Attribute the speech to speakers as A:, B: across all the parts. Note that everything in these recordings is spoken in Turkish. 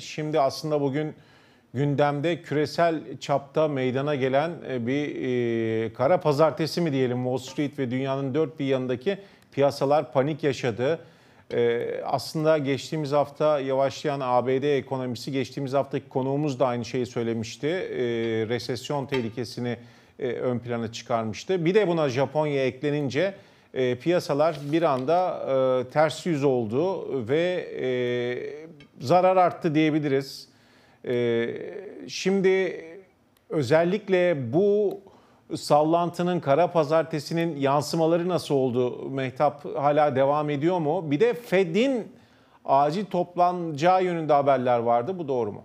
A: şimdi aslında bugün gündemde küresel çapta meydana gelen e, bir e, kara pazartesi mi diyelim Wall Street ve dünyanın dört bir yanındaki piyasalar panik yaşadı. E, aslında geçtiğimiz hafta yavaşlayan ABD ekonomisi geçtiğimiz haftaki konuğumuz da aynı şeyi söylemişti. E, resesyon tehlikesini e, ön plana çıkarmıştı. Bir de buna Japonya eklenince e, piyasalar bir anda e, ters yüz oldu ve e, zarar arttı diyebiliriz. Ee, şimdi özellikle bu sallantının kara pazartesinin yansımaları nasıl oldu? Mehtap hala devam ediyor mu? Bir de Fed'in acil toplanacağı yönünde haberler vardı. Bu doğru mu?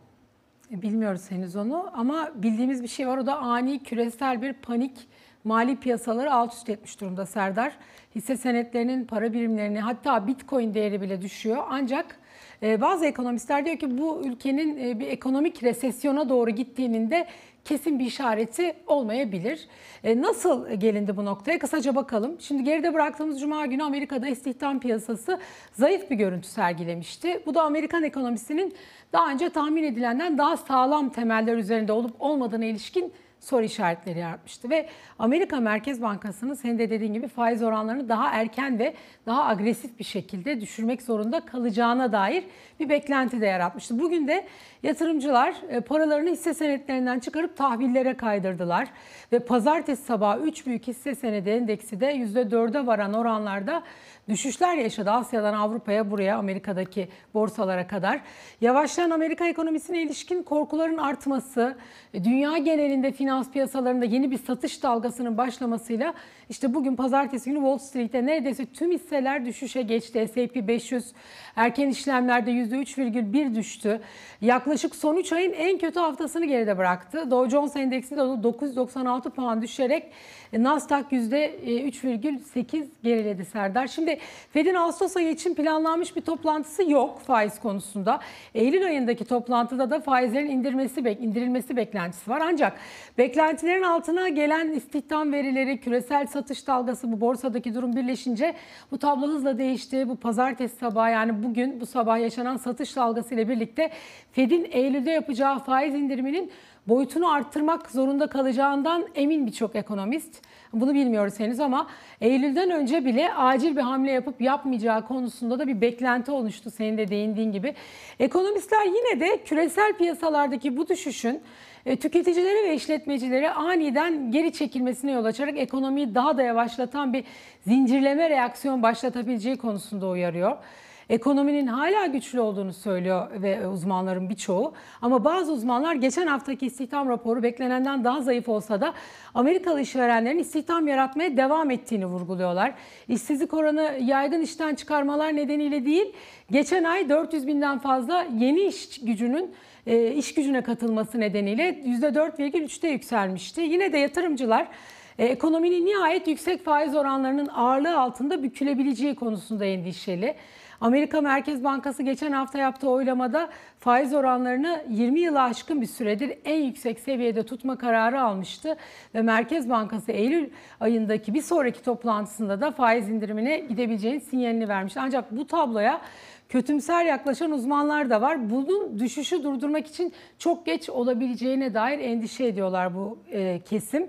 B: Bilmiyoruz henüz onu ama bildiğimiz bir şey var. O da ani küresel bir panik mali piyasaları alt üst etmiş durumda Serdar. Hisse senetlerinin para birimlerini hatta bitcoin değeri bile düşüyor. Ancak e, bazı ekonomistler diyor ki bu ülkenin e, bir ekonomik resesyona doğru gittiğinin de kesin bir işareti olmayabilir. E, nasıl gelindi bu noktaya? Kısaca bakalım. Şimdi geride bıraktığımız Cuma günü Amerika'da istihdam piyasası zayıf bir görüntü sergilemişti. Bu da Amerikan ekonomisinin daha önce tahmin edilenden daha sağlam temeller üzerinde olup olmadığına ilişkin soru işaretleri yaratmıştı. Ve Amerika Merkez Bankası'nın senin de dediğin gibi faiz oranlarını daha erken ve daha agresif bir şekilde düşürmek zorunda kalacağına dair bir beklenti de yaratmıştı. Bugün de yatırımcılar e, paralarını hisse senetlerinden çıkarıp tahvillere kaydırdılar. Ve pazartesi sabahı 3 büyük hisse senedi endeksi de %4'e varan oranlarda düşüşler yaşadı. Asya'dan Avrupa'ya buraya Amerika'daki borsalara kadar. Yavaşlayan Amerika ekonomisine ilişkin korkuların artması, e, dünya genelinde finans finans piyasalarında yeni bir satış dalgasının başlamasıyla işte bugün pazartesi günü Wall Street'te neredeyse tüm hisseler düşüşe geçti. S&P 500 erken işlemlerde %3,1 düştü. Yaklaşık son 3 ayın en kötü haftasını geride bıraktı. Dow Jones Endeksi de 996 puan düşerek e, Nasdaq %3,8 e, geriledi Serdar. Şimdi Fed'in Ağustos ayı için planlanmış bir toplantısı yok faiz konusunda. Eylül ayındaki toplantıda da faizlerin indirmesi, indirilmesi beklentisi var. Ancak Beklentilerin altına gelen istihdam verileri, küresel satış dalgası, bu borsadaki durum birleşince bu tablo hızla değişti. Bu pazartesi sabahı yani bugün bu sabah yaşanan satış dalgası ile birlikte Fed'in Eylül'de yapacağı faiz indiriminin boyutunu arttırmak zorunda kalacağından emin birçok ekonomist. Bunu bilmiyoruz henüz ama Eylül'den önce bile acil bir hamle yapıp yapmayacağı konusunda da bir beklenti oluştu senin de değindiğin gibi. Ekonomistler yine de küresel piyasalardaki bu düşüşün e, tüketicileri ve işletmecileri aniden geri çekilmesine yol açarak ekonomiyi daha da yavaşlatan bir zincirleme reaksiyon başlatabileceği konusunda uyarıyor. Ekonominin hala güçlü olduğunu söylüyor ve e, uzmanların birçoğu. Ama bazı uzmanlar geçen haftaki istihdam raporu beklenenden daha zayıf olsa da Amerikalı işverenlerin istihdam yaratmaya devam ettiğini vurguluyorlar. İşsizlik oranı yaygın işten çıkarmalar nedeniyle değil, geçen ay 400 binden fazla yeni iş gücünün e, iş gücüne katılması nedeniyle %4,3'te yükselmişti. Yine de yatırımcılar e, ekonominin nihayet yüksek faiz oranlarının ağırlığı altında bükülebileceği konusunda endişeli. Amerika Merkez Bankası geçen hafta yaptığı oylamada faiz oranlarını 20 yıla aşkın bir süredir en yüksek seviyede tutma kararı almıştı ve Merkez Bankası Eylül ayındaki bir sonraki toplantısında da faiz indirimine gidebileceğini sinyalini vermişti. Ancak bu tabloya kötümser yaklaşan uzmanlar da var. Bunun düşüşü durdurmak için çok geç olabileceğine dair endişe ediyorlar bu e, kesim.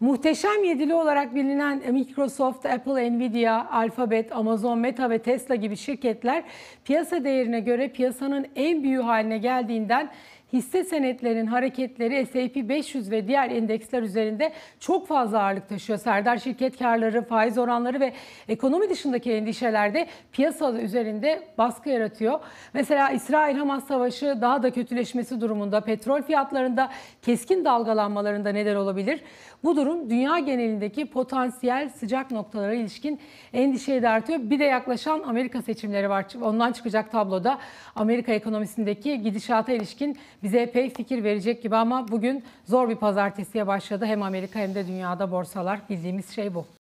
B: Muhteşem yedili olarak bilinen Microsoft, Apple, Nvidia, Alphabet, Amazon, Meta ve Tesla gibi şirketler piyasa değerine göre piyasanın en büyük haline geldiğinden hisse senetlerinin hareketleri S&P 500 ve diğer endeksler üzerinde çok fazla ağırlık taşıyor. Serdar şirket karları, faiz oranları ve ekonomi dışındaki endişelerde piyasa üzerinde baskı yaratıyor. Mesela İsrail-Hamas savaşı daha da kötüleşmesi durumunda petrol fiyatlarında keskin dalgalanmalarında neden olabilir. Bu durum dünya genelindeki potansiyel sıcak noktalara ilişkin endişeyi de artıyor. Bir de yaklaşan Amerika seçimleri var. Ondan çıkacak tabloda Amerika ekonomisindeki gidişata ilişkin bize epey fikir verecek gibi ama bugün zor bir pazartesiye başladı. Hem Amerika hem de dünyada borsalar bildiğimiz şey bu.